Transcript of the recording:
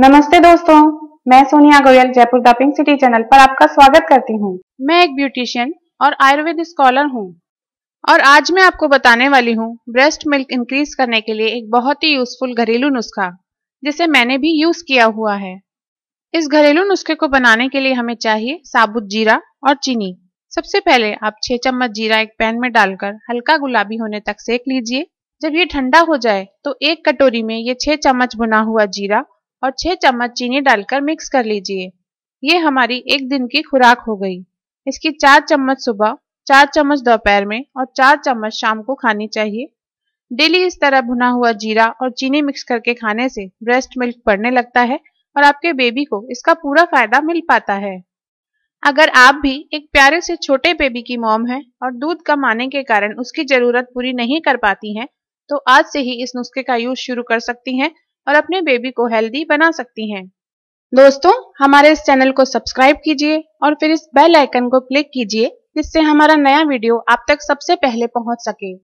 नमस्ते दोस्तों मैं सोनिया गोयल जयपुर दिंग सिटी चैनल पर आपका स्वागत करती हूँ मैं एक ब्यूटिशियन और आयुर्वेद स्कॉलर हूँ और आज मैं आपको बताने वाली हूँ ब्रेस्ट मिल्क इंक्रीज करने के लिए एक बहुत ही यूजफुल घरेलू नुस्खा जिसे मैंने भी यूज किया हुआ है इस घरेलू नुस्खे को बनाने के लिए हमें चाहिए साबुत जीरा और चीनी सबसे पहले आप छह चम्मच जीरा एक पैन में डालकर हल्का गुलाबी होने तक सेक लीजिए जब ये ठंडा हो जाए तो एक कटोरी में ये छह चम्मच बुना हुआ जीरा और छह चम्मच चीनी डालकर मिक्स कर लीजिए ये हमारी एक दिन की खुराक हो गई इसकी चार चम्मच सुबह चार चम्मच दोपहर में और चार चम्मच शाम को खानी चाहिए डेली इस तरह भुना हुआ जीरा और चीनी मिक्स करके खाने से ब्रेस्ट मिल्क पड़ने लगता है और आपके बेबी को इसका पूरा फायदा मिल पाता है अगर आप भी एक प्यारे से छोटे बेबी की मोम है और दूध कम आने के कारण उसकी जरूरत पूरी नहीं कर पाती हैं तो आज से ही इस नुस्खे का यूज शुरू कर सकती हैं और अपने बेबी को हेल्दी बना सकती हैं दोस्तों हमारे इस चैनल को सब्सक्राइब कीजिए और फिर इस बेल आइकन को क्लिक कीजिए जिससे हमारा नया वीडियो आप तक सबसे पहले पहुंच सके